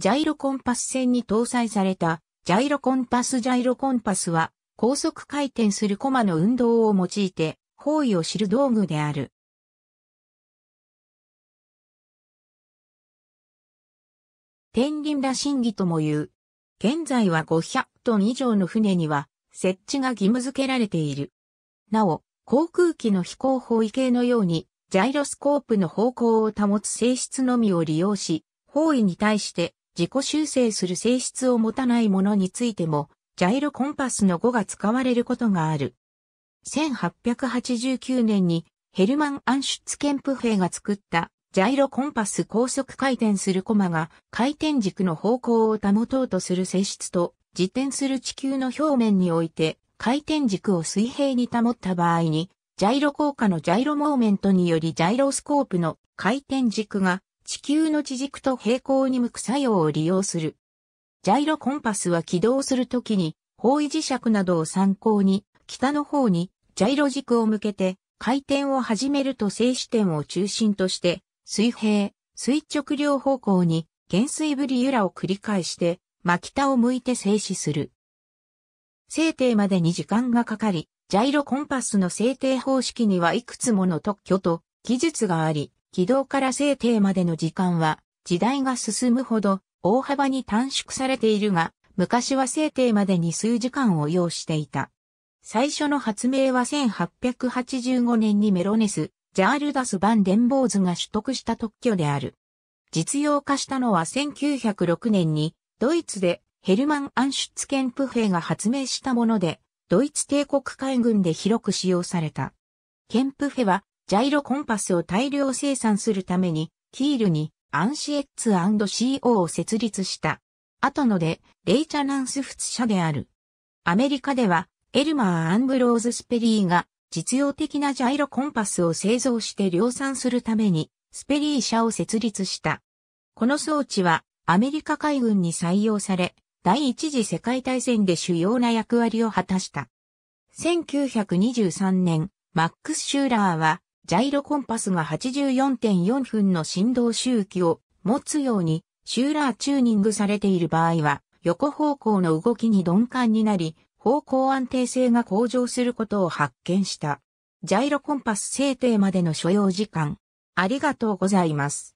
ジャイロコンパス線に搭載された、ジャイロコンパスジャイロコンパスは、高速回転するコマの運動を用いて、方位を知る道具である。天輪羅審議とも言う。現在は500トン以上の船には、設置が義務付けられている。なお、航空機の飛行方位計のように、ジャイロスコープの方向を保つ性質のみを利用し、方位に対して自己修正する性質を持たないものについても、ジャイロコンパスの5が使われることがある。1889年にヘルマン・アンシュツケンプ兵が作ったジャイロコンパス高速回転するコマが回転軸の方向を保とうとする性質と自転する地球の表面において回転軸を水平に保った場合にジャイロ効果のジャイロモーメントによりジャイロスコープの回転軸が地球の地軸と平行に向く作用を利用する。ジャイロコンパスは起動するときに、方位磁石などを参考に、北の方にジャイロ軸を向けて、回転を始めると静止点を中心として、水平、垂直両方向に、減水ぶりゆらを繰り返して、真北を向いて静止する。制定までに時間がかかり、ジャイロコンパスの制定方式にはいくつもの特許と技術があり、軌道から制定までの時間は、時代が進むほど大幅に短縮されているが、昔は制定までに数時間を要していた。最初の発明は1885年にメロネス、ジャールダス・バン・デンボーズが取得した特許である。実用化したのは1906年に、ドイツでヘルマン・アンシュツケンプ兵が発明したもので、ドイツ帝国海軍で広く使用された。ケンプフェはジャイロコンパスを大量生産するために、キールにアンシエッツ &CO を設立した。後ので、レイチャナンスフツ社である。アメリカでは、エルマー・アンブローズ・スペリーが実用的なジャイロコンパスを製造して量産するために、スペリー社を設立した。この装置は、アメリカ海軍に採用され、第一次世界大戦で主要な役割を果たした。1923年、マックス・シューラーは、ジャイロコンパスが84.4分の振動周期を持つようにシューラーチューニングされている場合は横方向の動きに鈍感になり方向安定性が向上することを発見した。ジャイロコンパス制定までの所要時間。ありがとうございます。